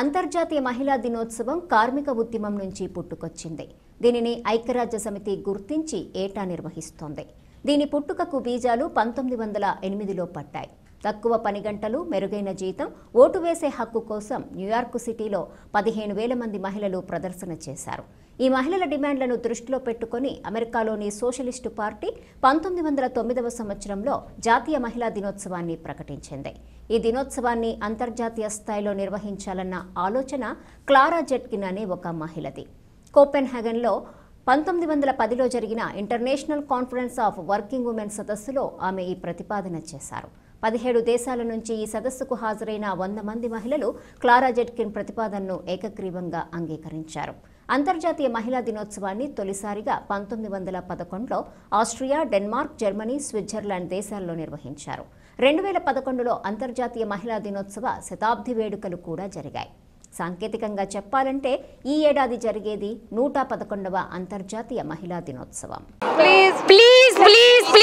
అంతర్జాతీయ మహిళా దినోత్సవం కార్మిక ఉద్యమం నుంచి పుట్టుకొచ్చింది దీనిని ఐక్యరాజ్య సమితి గుర్తించి ఏటా నిర్వహిస్తోంది దీని పుట్టుకకు బీజాలు పంతొమ్మిది వందల ఎనిమిదిలో పట్టాయి తక్కువ పని గంటలు మెరుగైన జీతం ఓటు వేసే హక్కు కోసం న్యూయార్క్ సిటీలో పదిహేను వేల మంది మహిళలు ప్రదర్శన చేశారు ఈ మహిళల డిమాండ్లను దృష్టిలో పెట్టుకుని అమెరికాలోని సోషలిస్టు పార్టీ పంతొమ్మిది వందల తొమ్మిదవ సంవత్సరంలో జాతీయ మహిళా దినోత్సవాన్ని ప్రకటించింది ఈ దినోత్సవాన్ని అంతర్జాతీయ స్థాయిలో నిర్వహించాలన్న ఆలోచన క్లారా జెట్కిన్ అనే ఒక మహిళది కోపెన్హాగన్లో పంతొమ్మిది వందల పదిలో జరిగిన international conference of working women సదస్సులో ఆమె ఈ ప్రతిపాదన చేశారు పదిహేడు దేశాల నుంచి ఈ సదస్సుకు హాజరైన వంద మంది మహిళలు క్లారా జెట్కిన్ ప్రతిపాదనను ఏకగ్రీవంగా అంగీకరించారు అంతర్జాతీయ మహిళా దినోత్సవాన్ని తొలిసారిగా పంతొమ్మిది వందల పదకొండులో ఆస్ట్రియా డెన్మార్క్ జర్మనీ స్విట్జర్లాండ్ దేశాల్లో నిర్వహించారు రెండు వేల పదకొండులో అంతర్జాతీయ మహిళా దినోత్సవ శతాబ్ది వేడుకలు కూడా జరిగాయి సాంకేతికంగా చెప్పాలంటే ఈ ఏడాది జరిగేది నూట పదకొండవ అంతర్జాతీయ మహిళా దినోత్సవం ప్లీజ్